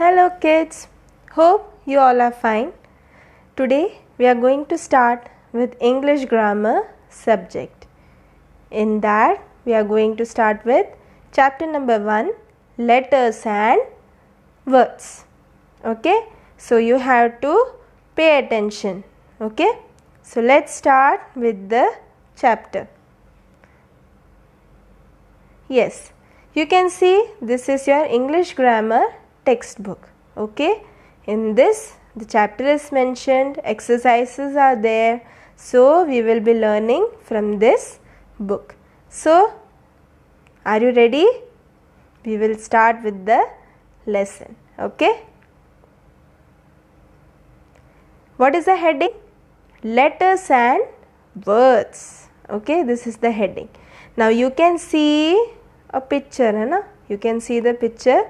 Hello kids, hope you all are fine. Today we are going to start with English grammar subject. In that we are going to start with chapter number 1 letters and words. Okay, so you have to pay attention. Okay, so let's start with the chapter. Yes, you can see this is your English grammar textbook okay in this the chapter is mentioned exercises are there so we will be learning from this book so are you ready we will start with the lesson okay what is the heading letters and words okay this is the heading now you can see a picture na? you can see the picture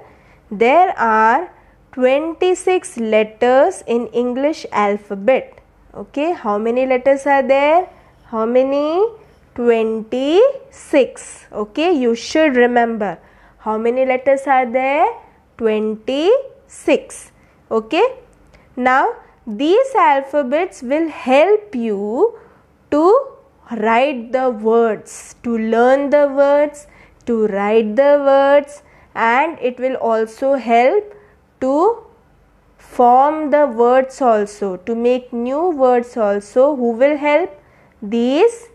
there are 26 letters in english alphabet okay how many letters are there how many 26 okay you should remember how many letters are there 26 okay now these alphabets will help you to write the words to learn the words to write the words and it will also help to form the words also to make new words also who will help these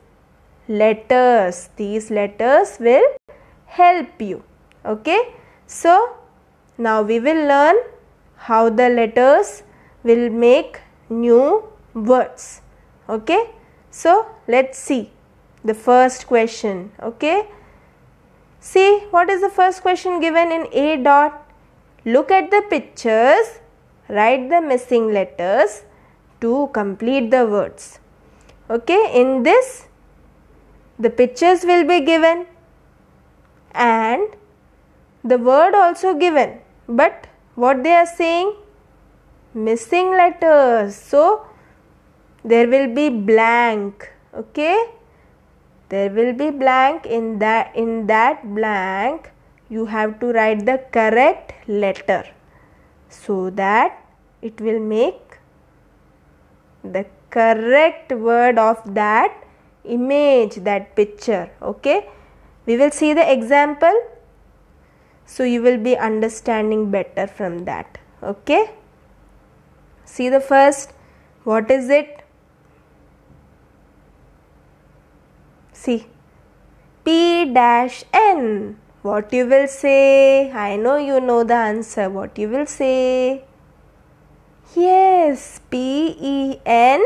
letters these letters will help you okay so now we will learn how the letters will make new words okay so let's see the first question okay what is the first question given in A dot? Look at the pictures, write the missing letters to complete the words. Okay, in this, the pictures will be given and the word also given, but what they are saying? Missing letters. So, there will be blank. Okay there will be blank in that in that blank you have to write the correct letter so that it will make the correct word of that image that picture okay we will see the example so you will be understanding better from that okay see the first what is it See, P dash N. What you will say? I know you know the answer. What you will say? Yes, P E N,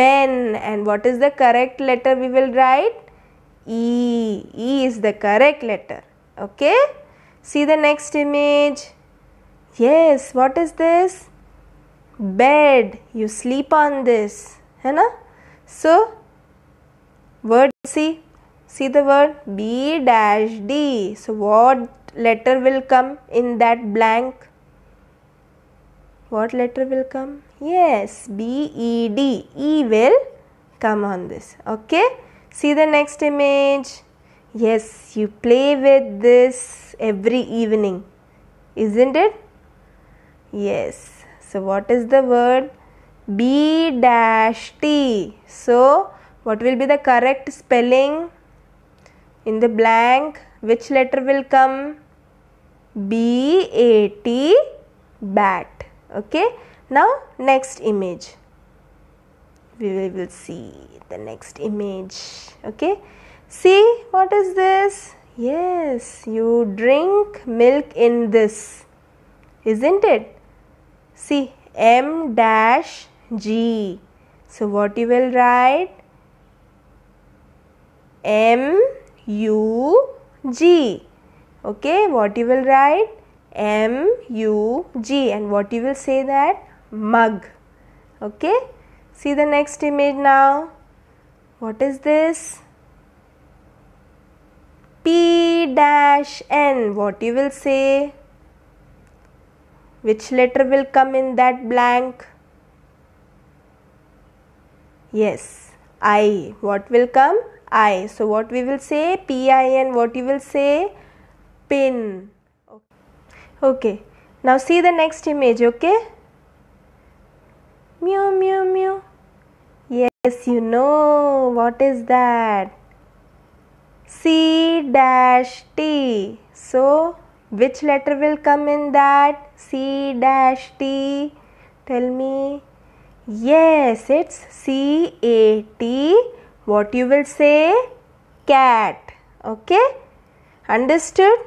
pen. And what is the correct letter we will write? E. E is the correct letter. Okay? See the next image. Yes, what is this? Bed. You sleep on this. Hai na? So, word see see the word b dash d so what letter will come in that blank what letter will come yes b e d e will come on this okay see the next image yes you play with this every evening isn't it yes so what is the word b dash t so what will be the correct spelling in the blank which letter will come b a t bat okay now next image we will see the next image okay see what is this yes you drink milk in this isn't it see m dash g so what you will write M U G. Okay, what you will write? M U G. And what you will say that? Mug. Okay, see the next image now. What is this? P dash N. What you will say? Which letter will come in that blank? Yes, I. What will come? i so what we will say pin what you will say pin okay now see the next image okay mew mew mew yes you know what is that c dash t so which letter will come in that c dash t tell me yes it's c a t what you will say cat okay understood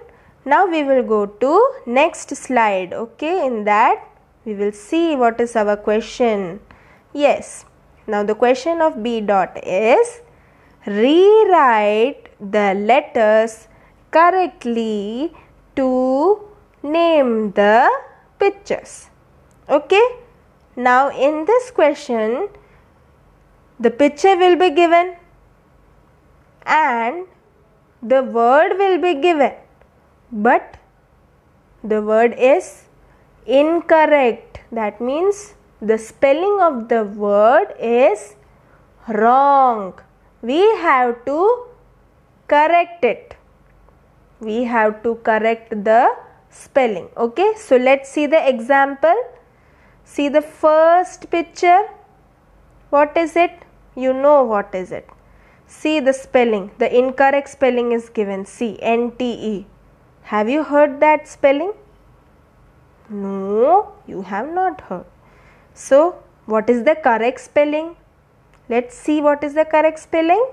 now we will go to next slide okay in that we will see what is our question yes now the question of b dot is rewrite the letters correctly to name the pictures okay now in this question the picture will be given and the word will be given but the word is incorrect that means the spelling of the word is wrong we have to correct it we have to correct the spelling okay so let's see the example see the first picture what is it you know what is it. See the spelling, the incorrect spelling is given C N T E. Have you heard that spelling? No, you have not heard. So, what is the correct spelling? Let's see what is the correct spelling.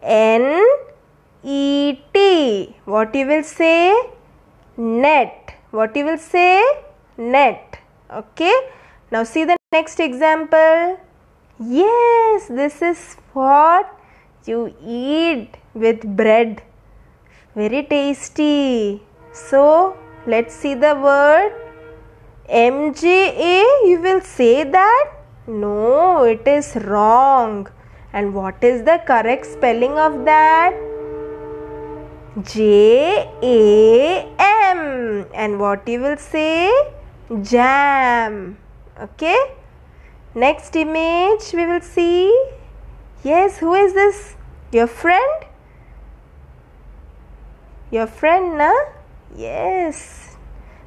N E T. What you will say? Net. What you will say? Net. Okay. Now, see the next example. Yes, this is what you eat with bread. Very tasty. So, let's see the word MJA. You will say that? No, it is wrong. And what is the correct spelling of that? J A M. And what you will say? Jam. Okay? Next image we will see. Yes, who is this? Your friend? Your friend, na? Yes.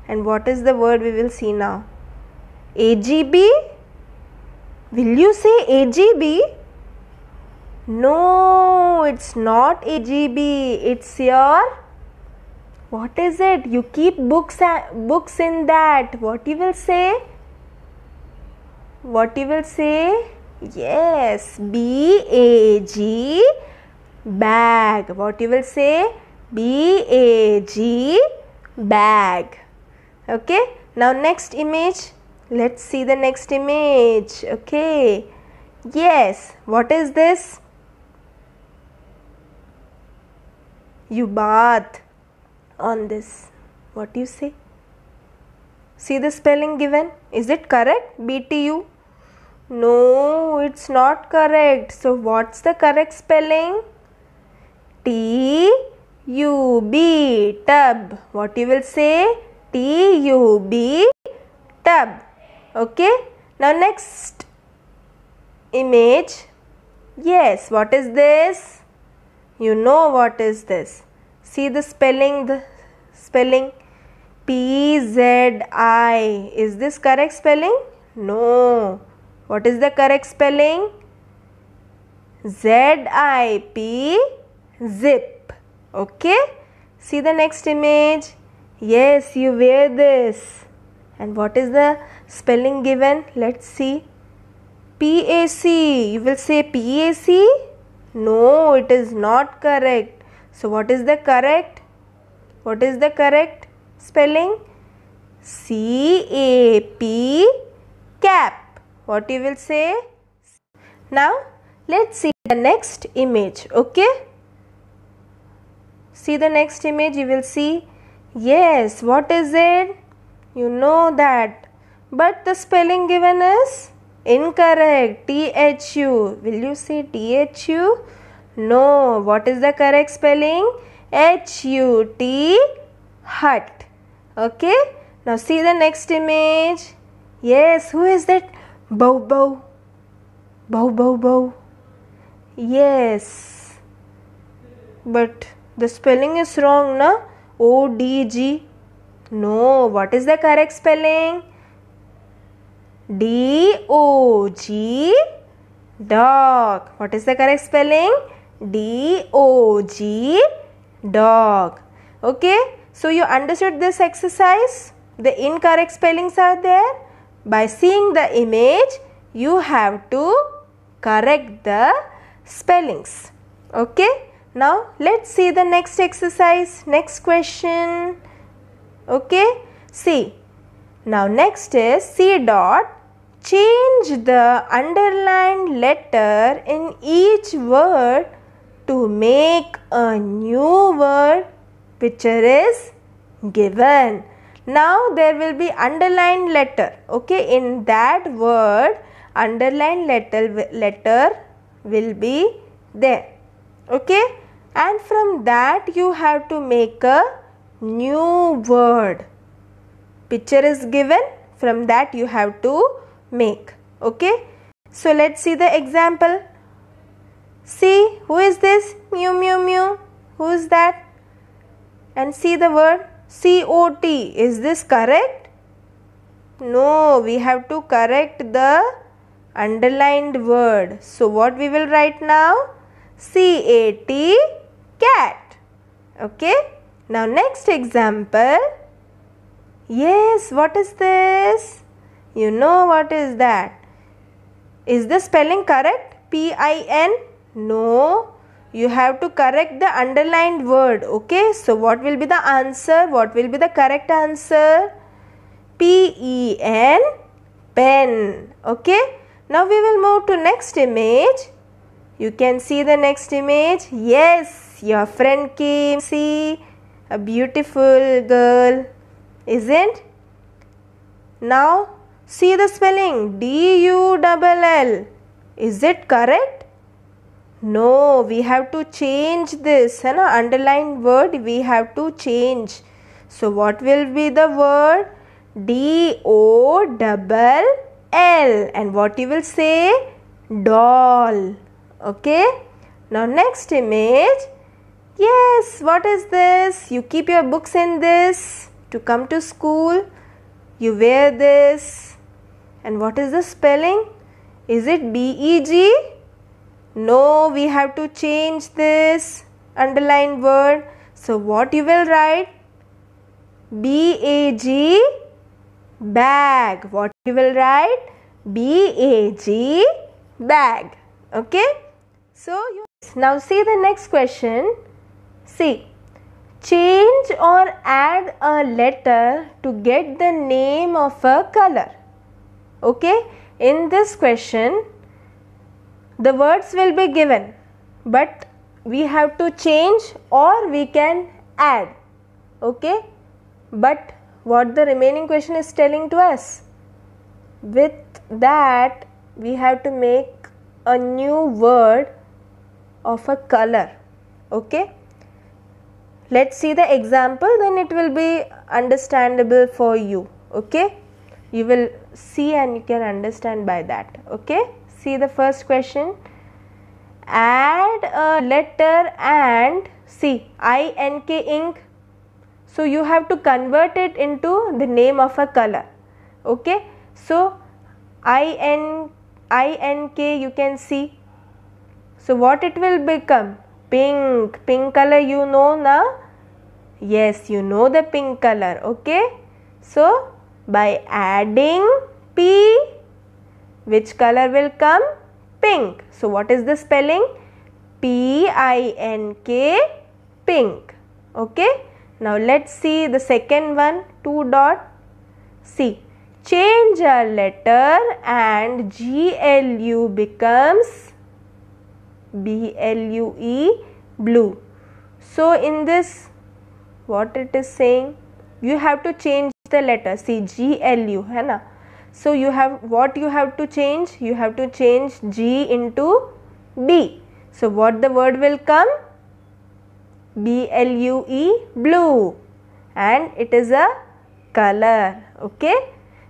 And what is the word we will see now? AGB? Will you say AGB? No, it's not AGB. It's your. What is it? You keep books uh, books in that. What you will say? what you will say? Yes, B A G bag. What you will say? B A G bag. Okay, now next image. Let's see the next image. Okay, yes, what is this? You bath on this. What do you say? See the spelling given. Is it correct? B T U no, it's not correct. So, what's the correct spelling? T U B tub. What you will say? T U B tub. Okay. Now, next image. Yes, what is this? You know what is this. See the spelling, the spelling P Z I. Is this correct spelling? No. What is the correct spelling? Z I P zip. Okay. See the next image. Yes, you wear this. And what is the spelling given? Let's see. PAC. You will say PAC? No, it is not correct. So, what is the correct? What is the correct spelling? C A P cap what you will say now let's see the next image okay see the next image you will see yes what is it you know that but the spelling given is incorrect thu will you say thu no what is the correct spelling hut hut okay now see the next image yes who is that Bobo. Bobo bo. Yes. But the spelling is wrong, na? O D G. No, what is the correct spelling? D O G dog. What is the correct spelling? D O G dog. Okay, so you understood this exercise? The incorrect spellings are there. By seeing the image, you have to correct the spellings. Okay, now let's see the next exercise, next question. Okay, see. Now, next is C dot. Change the underlined letter in each word to make a new word which is given now there will be underlined letter okay in that word underlined letter letter will be there okay and from that you have to make a new word picture is given from that you have to make okay so let's see the example see who is this mew mew mew who is that and see the word COT. Is this correct? No, we have to correct the underlined word. So, what we will write now? CAT, cat. Okay. Now, next example. Yes, what is this? You know what is that? Is the spelling correct? P I N? No, you have to correct the underlined word okay so what will be the answer what will be the correct answer p e n pen okay now we will move to next image you can see the next image yes your friend came see a beautiful girl isn't now see the spelling d u double l is it correct no, we have to change this. Hai na? Underlined word, we have to change. So, what will be the word? D O double L. And what you will say? Doll. Okay. Now, next image. Yes, what is this? You keep your books in this to come to school. You wear this. And what is the spelling? Is it B E G? No, we have to change this underlined word. So, what you will write? B A G bag. What you will write? B A G bag. Okay? So, you now see the next question. See, change or add a letter to get the name of a color. Okay? In this question, the words will be given but we have to change or we can add okay but what the remaining question is telling to us with that we have to make a new word of a color okay let's see the example then it will be understandable for you okay you will see and you can understand by that okay See the first question. Add a letter and see I N K ink. So you have to convert it into the name of a color. Okay. So I N I N K you can see. So what it will become? Pink. Pink color you know now. Yes, you know the pink color. Okay. So by adding P which color will come? Pink. So, what is the spelling? P I N K, pink. Okay. Now, let's see the second one 2 dot C. Change a letter and G L U becomes B L U E, blue. So, in this, what it is saying? You have to change the letter. See, G L U, है ना? So, you have what you have to change? You have to change G into B. So, what the word will come? B L U E blue and it is a color. Okay.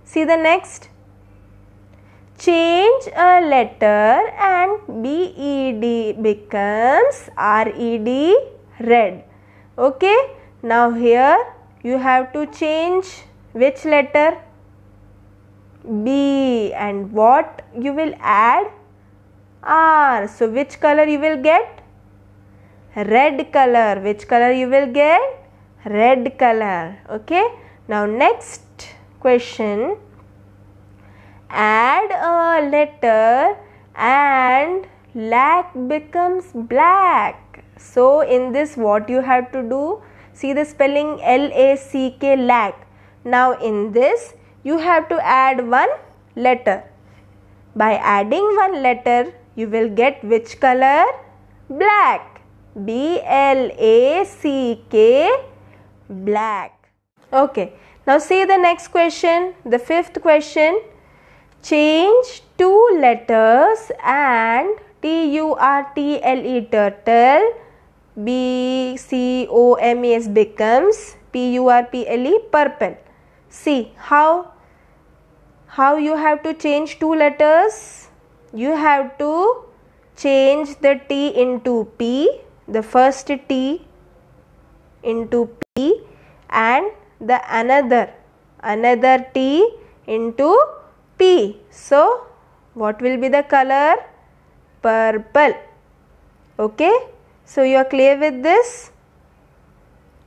See the next. Change a letter and B E D becomes R E D red. Okay. Now, here you have to change which letter? B and what you will add R. So which color you will get? Red color. Which color you will get? Red color. Okay. Now next question. Add a letter and black becomes black. So in this what you have to do? See the spelling L A C K lack. Now in this you have to add one letter. By adding one letter, you will get which color? Black. B L A C K. Black. Okay. Now see the next question, the fifth question. Change two letters and T U R T L E turtle B C O M E S becomes P U R P L E purple. See how how you have to change two letters you have to change the t into p the first t into p and the another another t into p so what will be the color purple okay so you are clear with this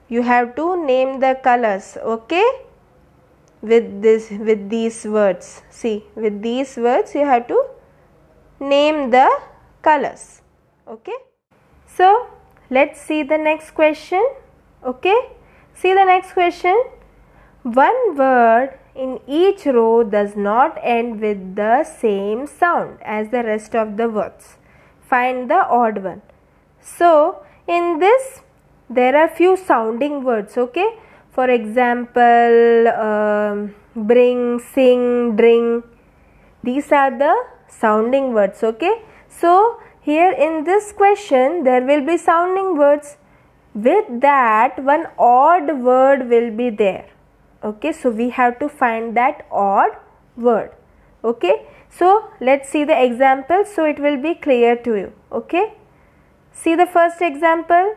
you have to name the colors okay with this with these words see with these words you have to name the colors okay so let's see the next question okay see the next question one word in each row does not end with the same sound as the rest of the words find the odd one so in this there are few sounding words okay for example um, bring sing drink these are the sounding words okay so here in this question there will be sounding words with that one odd word will be there okay so we have to find that odd word okay so let's see the example so it will be clear to you okay see the first example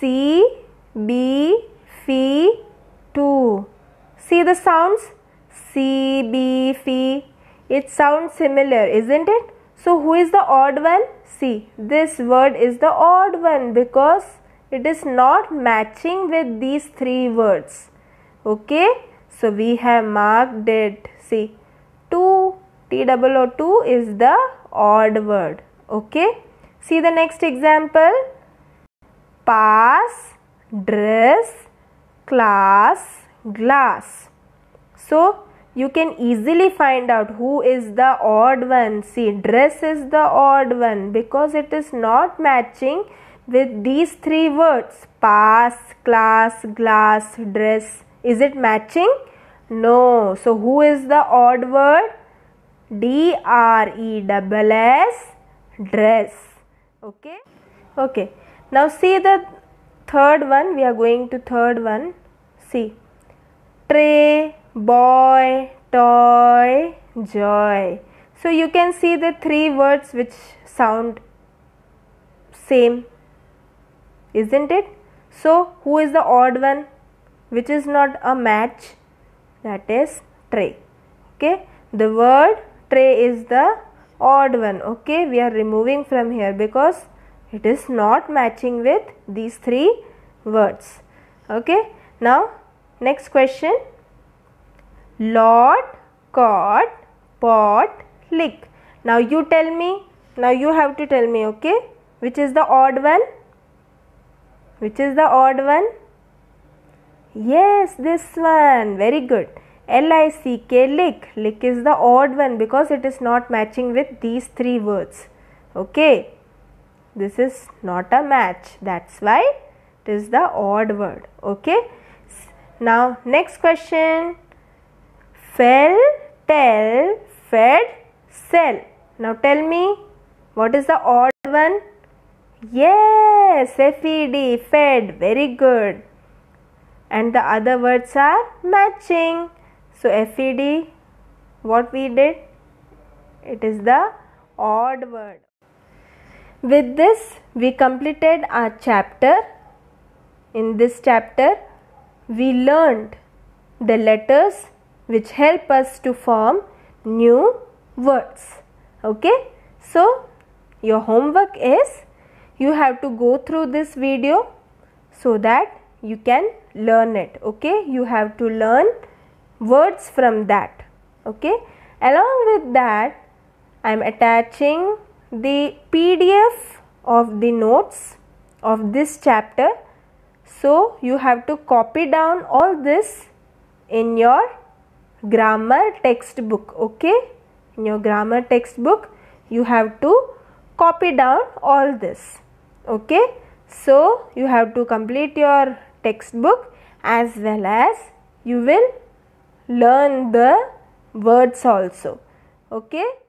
c b Fe2. See the sounds? C, B, It sounds similar, isn't it? So who is the odd one? See, this word is the odd one because it is not matching with these three words. Okay? So we have marked it. See, 2, T double O two 2 is the odd word. Okay? See the next example. Pass, dress, class glass so you can easily find out who is the odd one see dress is the odd one because it is not matching with these three words pass class glass dress is it matching no so who is the odd word d r e double s dress okay okay now see the third one we are going to third one see tray boy toy joy so you can see the three words which sound same isn't it so who is the odd one which is not a match that is tray okay the word tray is the odd one okay we are removing from here because it is not matching with these three words okay now next question lot cot, pot lick now you tell me now you have to tell me okay which is the odd one which is the odd one yes this one very good L I C K lick. Lick is the odd one because it is not matching with these three words. Okay this is not a match that's why it is the odd word okay now next question fell tell fed sell now tell me what is the odd one yes fed fed very good and the other words are matching so fed what we did it is the odd word with this, we completed our chapter. In this chapter, we learned the letters which help us to form new words. Okay, so your homework is you have to go through this video so that you can learn it. Okay, you have to learn words from that. Okay, along with that, I am attaching the PDF of the notes of this chapter. So, you have to copy down all this in your grammar textbook. Okay, in your grammar textbook, you have to copy down all this. Okay, so you have to complete your textbook as well as you will learn the words also. Okay.